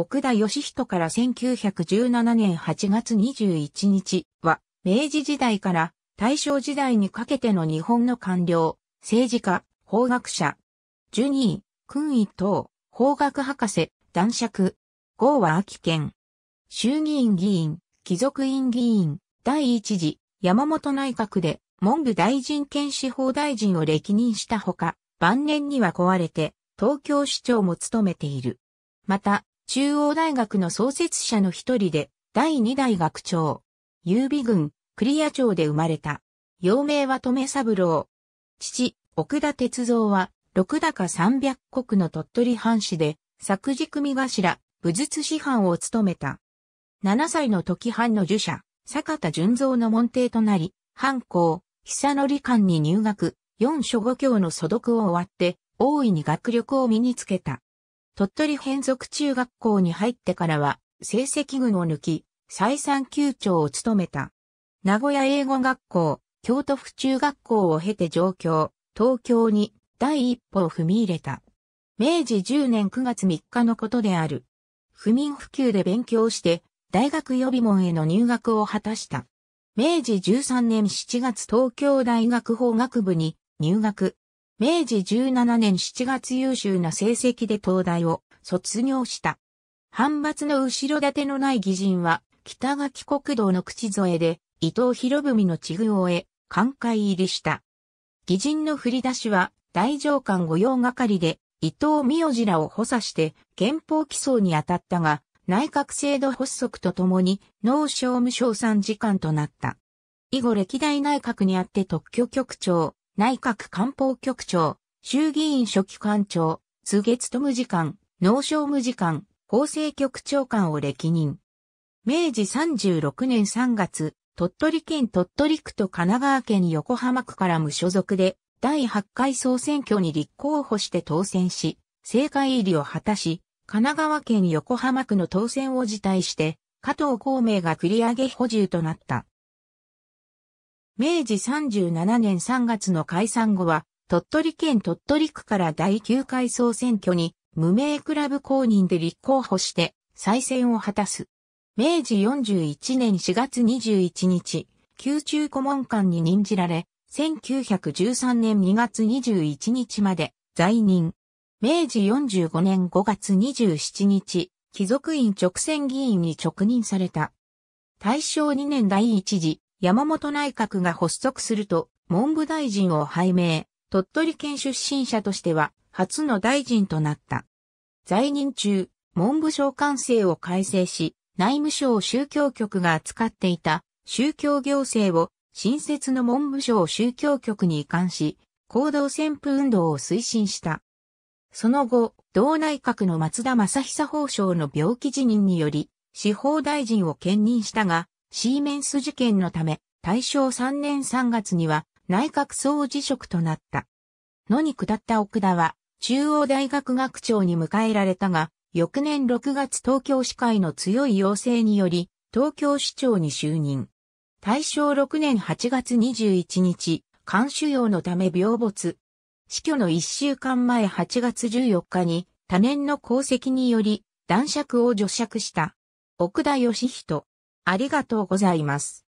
奥田義人から1917年8月21日は、明治時代から大正時代にかけての日本の官僚、政治家、法学者。ジュニー、君位等、法学博士、男爵。郷は秋県。衆議院議員、貴族院議員、第一次、山本内閣で、文部大臣兼司法大臣を歴任したほか、晩年には壊れて、東京市長も務めている。また、中央大学の創設者の一人で、第二代学長、郵美ク栗谷町で生まれた。幼名は留三郎。父、奥田哲三は、六高三百国の鳥取藩士で、作事組頭、武術師範を務めた。7歳の時藩の儒者、坂田純三の門弟となり、藩校、久理館に入学、四諸五教の素読を終わって、大いに学力を身につけた。鳥取変属中学校に入ってからは、成績群を抜き、再三級長を務めた。名古屋英語学校、京都府中学校を経て上京、東京に第一歩を踏み入れた。明治10年9月3日のことである。不眠不休で勉強して、大学予備門への入学を果たした。明治13年7月東京大学法学部に入学。明治17年7月優秀な成績で東大を卒業した。反発の後ろ盾のない義人は、北垣国道の口添えで、伊藤博文の地具を得、寛解入りした。義人の振り出しは、大上官御用係で、伊藤美代次らを補佐して、憲法起草に当たったが、内閣制度発足とともに、農商務省参事官となった。以後歴代内閣にあって特許局長、内閣官房局長、衆議院初期官庁、津月と無事官、農商務次官、法制局長官を歴任。明治36年3月、鳥取県鳥取区と神奈川県横浜区から無所属で、第8回総選挙に立候補して当選し、政界入りを果たし、神奈川県横浜区の当選を辞退して、加藤孔明が繰り上げ補充となった。明治37年3月の解散後は、鳥取県鳥取区から第9回総選挙に無名クラブ公認で立候補して再選を果たす。明治41年4月21日、宮中顧問官に任じられ、1913年2月21日まで在任。明治45年5月27日、貴族院直選議員に直任された。大正2年第1次山本内閣が発足すると、文部大臣を拝命、鳥取県出身者としては、初の大臣となった。在任中、文部省官制を改正し、内務省宗教局が扱っていた宗教行政を新設の文部省宗教局に移管し、行動旋風運動を推進した。その後、同内閣の松田正久法相の病気辞任により、司法大臣を兼任したが、シーメンス事件のため、大正3年3月には内閣総辞職となった。野に下った奥田は、中央大学学長に迎えられたが、翌年6月東京市会の強い要請により、東京市長に就任。大正6年8月21日、監修用のため病没。死去の1週間前8月14日に、多年の功績により、男爵を除爵した。奥田義人。ありがとうございます。